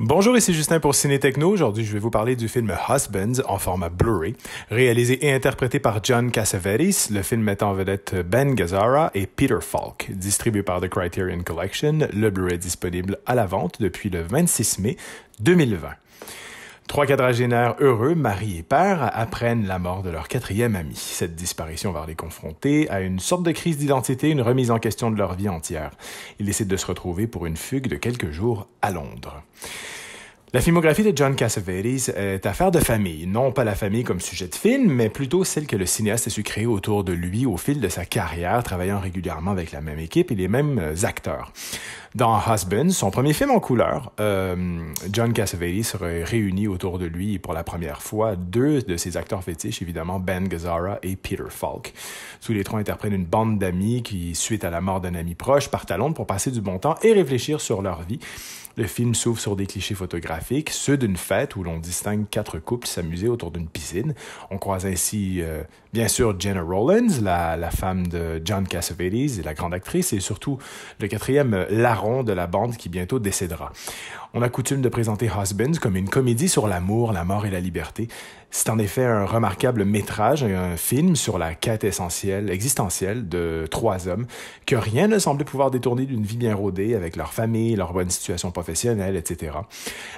Bonjour, ici Justin pour Ciné Techno. Aujourd'hui, je vais vous parler du film Husbands en format Blu-ray, réalisé et interprété par John Cassavetes, le film mettant en vedette Ben Gazzara et Peter Falk, distribué par The Criterion Collection. Le Blu-ray disponible à la vente depuis le 26 mai 2020. Trois quadragénaires heureux, mari et père, apprennent la mort de leur quatrième ami. Cette disparition va les confronter à une sorte de crise d'identité, une remise en question de leur vie entière. Ils décident de se retrouver pour une fugue de quelques jours à Londres. La filmographie de John Cassavetes est affaire de famille, non pas la famille comme sujet de film, mais plutôt celle que le cinéaste a su créer autour de lui au fil de sa carrière, travaillant régulièrement avec la même équipe et les mêmes euh, acteurs. Dans Husband, son premier film en couleur, euh, John Cassavetes réuni autour de lui pour la première fois deux de ses acteurs fétiches, évidemment Ben Gazzara et Peter Falk. Tous les trois interprètent une bande d'amis qui, suite à la mort d'un ami proche, partent à Londres pour passer du bon temps et réfléchir sur leur vie. Le film s'ouvre sur des clichés photographiques, ceux d'une fête où l'on distingue quatre couples s'amuser autour d'une piscine. On croise ainsi, euh, bien sûr, Jenna Rollins, la, femme de John Cassavetes, la grande actrice, et surtout le quatrième larron de la bande qui bientôt décédera. On a coutume de présenter Husbands comme une comédie sur l'amour, la mort et la liberté. C'est en effet un remarquable métrage, un film sur la quête essentielle, existentielle de trois hommes que rien ne semblait pouvoir détourner d'une vie bien rodée avec leur famille, leur bonne situation professionnels, etc.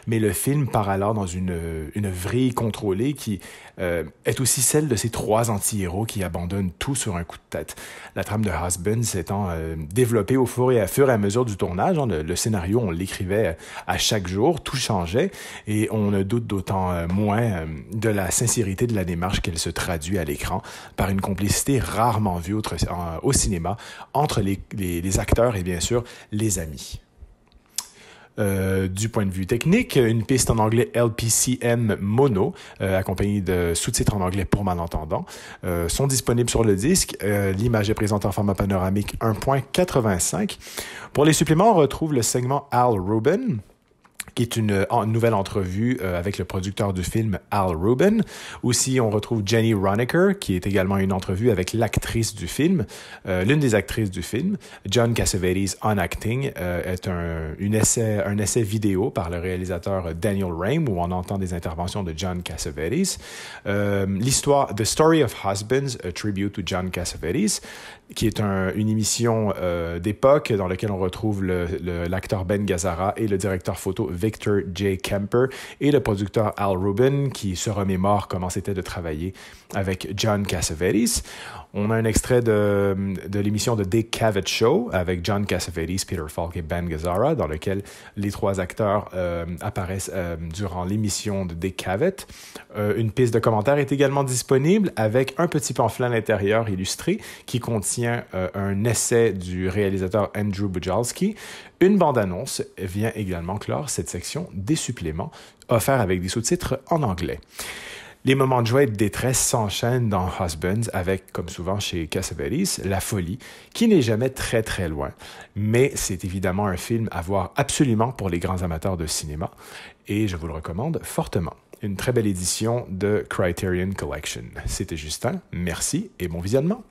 Mais le film part alors dans une, une vrille contrôlée qui euh, est aussi celle de ces trois anti-héros qui abandonnent tout sur un coup de tête. La trame de Husband s'étant euh, développée au fur et à, mesure du tournage, hein, le, scénario, on l'écrivait euh, à chaque jour, tout changeait et on ne doute d'autant moins de la sincérité de la démarche qu'elle se traduit à l'écran par une complicité rarement vue au cinéma entre les acteurs et bien sûr les amis. Euh, du point de vue technique, une piste en anglais LPCM mono, euh, accompagnée de sous-titres en anglais pour malentendants, euh, sont disponibles sur le disque. L'image est présente en format panoramique 1.85. Pour les suppléments, on retrouve le segment Al Rubin, qui est une, nouvelle entrevue euh, avec le producteur du film Al Rubin. Aussi, on retrouve Jenny Roniker, qui est également une entrevue avec l'actrice du film, euh, l'une des actrices du film. John Cassavetes On Acting euh, est un, une essai, un essai vidéo par le réalisateur Daniel Rame, où on entend des interventions de John Cassavetes. L'histoire The Story of Husbands, a tribute to John Cassavetes, qui est une émission d'époque dans laquelle on retrouve l'acteur Ben Gazzara et le directeur photo Victor J. Kemper et le producteur Al Rubin qui se remémore comment c'était de travailler avec John Cassavetes. On a un extrait de, l'émission de Dick Cavett Show avec John Cassavetes, Peter Falk et Ben Gazzara, dans lequel les trois acteurs euh, apparaissent euh, durant l'émission de Dick Cavett. Euh, une piste de commentaires est également disponible avec un petit pamphlet à l'intérieur illustré qui contient un essai du réalisateur Andrew Bujalski. Une bande-annonce vient également clore cette section des suppléments offerts avec des sous-titres en anglais. Les moments de joie et de détresse s'enchaînent dans Husbands avec, comme souvent chez Cassavetes, la folie, qui n'est jamais très très loin. Mais c'est évidemment un film à voir absolument pour les grands amateurs de cinéma, et je vous le recommande fortement. Une très belle édition de Criterion Collection. C'était Justin, merci et bon visionnement.